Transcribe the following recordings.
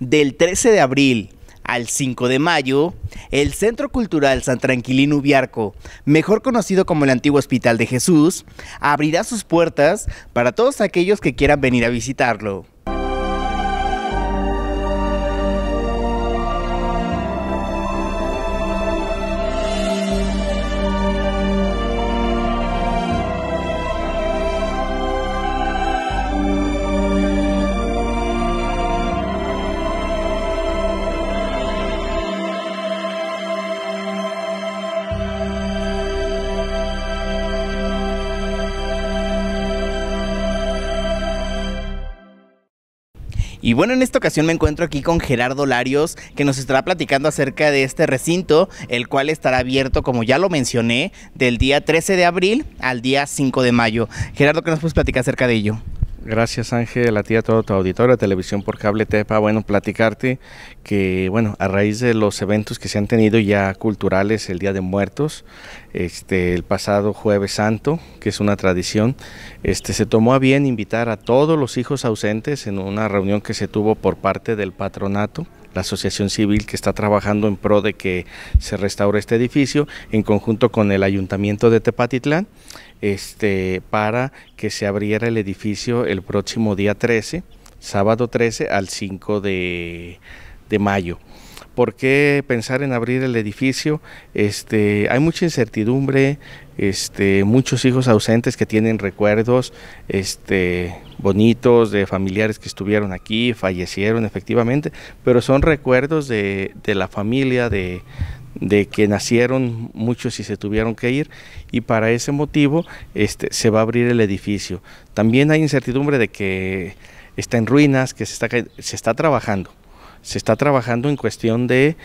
Del 13 de abril al 5 de mayo, el Centro Cultural San Tranquilino Ubiarco, mejor conocido como el antiguo Hospital de Jesús, abrirá sus puertas para todos aquellos que quieran venir a visitarlo. Y bueno, en esta ocasión me encuentro aquí con Gerardo Larios, que nos estará platicando acerca de este recinto, el cual estará abierto, como ya lo mencioné, del día 13 de abril al día 5 de mayo. Gerardo, ¿qué nos puedes platicar acerca de ello? Gracias Ángel, a ti a todo tu auditorio, Televisión por Cable Tepa. Bueno, platicarte que, bueno, a raíz de los eventos que se han tenido ya culturales, el Día de Muertos, este, el pasado Jueves Santo, que es una tradición, este, se tomó a bien invitar a todos los hijos ausentes en una reunión que se tuvo por parte del patronato la asociación civil que está trabajando en pro de que se restaure este edificio, en conjunto con el ayuntamiento de Tepatitlán, este, para que se abriera el edificio el próximo día 13, sábado 13 al 5 de mayo. ¿Por qué pensar en abrir el edificio? Este, hay mucha incertidumbre, este, muchos hijos ausentes que tienen recuerdos este, bonitos de familiares que estuvieron aquí, fallecieron efectivamente, pero son recuerdos de, de la familia, de, de que nacieron muchos y se tuvieron que ir y para ese motivo este, se va a abrir el edificio. También hay incertidumbre de que está en ruinas, que se está, se está trabajando se está trabajando en cuestión de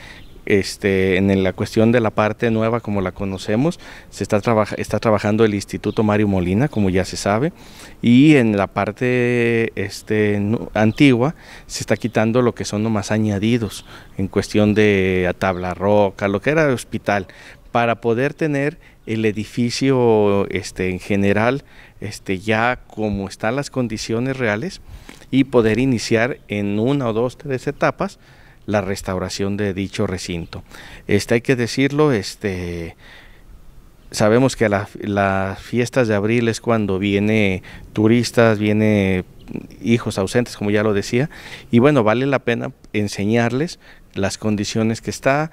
este, en la cuestión de la parte nueva como la conocemos, se está, está trabajando el Instituto Mario Molina, como ya se sabe, y en la parte este, antigua se está quitando lo que son más añadidos en cuestión de tabla roca, lo que era el hospital, para poder tener el edificio este, en general este, ya como están las condiciones reales y poder iniciar en una o dos, tres etapas la restauración de dicho recinto. Este, hay que decirlo, sabemos que las fiestas de abril es cuando viene turistas, viene hijos ausentes, como ya lo decía, y bueno, vale la pena enseñarles las condiciones que está,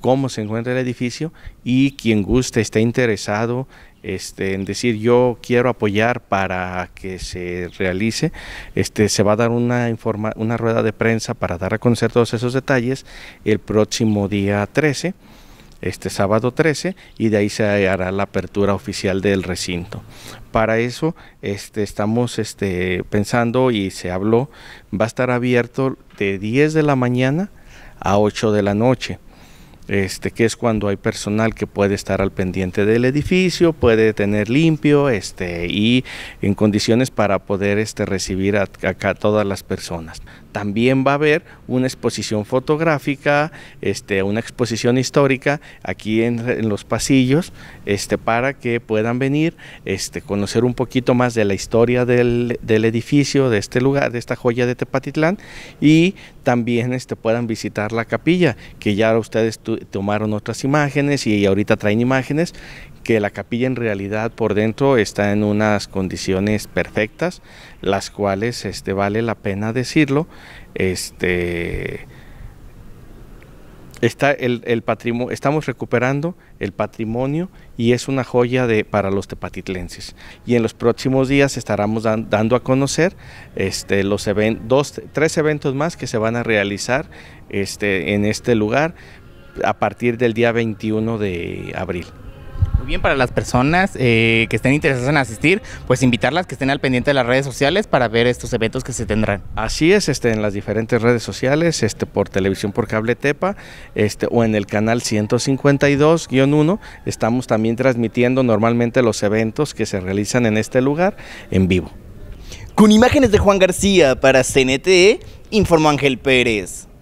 cómo se encuentra el edificio y quien guste esté interesado este, en decir yo quiero apoyar para que se realice, este, se va a dar una, una rueda de prensa para dar a conocer todos esos detalles el próximo día 13, este sábado 13, y de ahí se hará la apertura oficial del recinto. Para eso este, estamos este, pensando y se habló, va a estar abierto de 10 de la mañana a 8 de la noche este, que es cuando hay personal que puede estar al pendiente del edificio, puede tener limpio este, y en condiciones para poder este, recibir acá a todas las personas también va a haber una exposición fotográfica, este, una exposición histórica aquí en, los pasillos, este, para que puedan venir, este, conocer un poquito más de la historia del, edificio, de este lugar, de esta joya de Tepatitlán, y también este, puedan visitar la capilla, que ya ustedes tomaron otras imágenes y ahorita traen imágenes, que la capilla en realidad por dentro está en unas condiciones perfectas, las cuales este, vale la pena decirlo, este, está el, patrimonio, estamos recuperando el patrimonio y es una joya de, para los tepatitlenses. Y en los próximos días estaremos dando a conocer este, los tres eventos más que se van a realizar este, en este lugar a partir del día 21 de abril bien para las personas eh, que estén interesadas en asistir, pues invitarlas que estén al pendiente de las redes sociales para ver estos eventos que se tendrán. Así es, este, en las diferentes redes sociales, este, por televisión por cable TEPA, este, o en el canal 152-1, estamos también transmitiendo normalmente los eventos que se realizan en este lugar en vivo. Con imágenes de Juan García para CNTE, informó Ángel Pérez.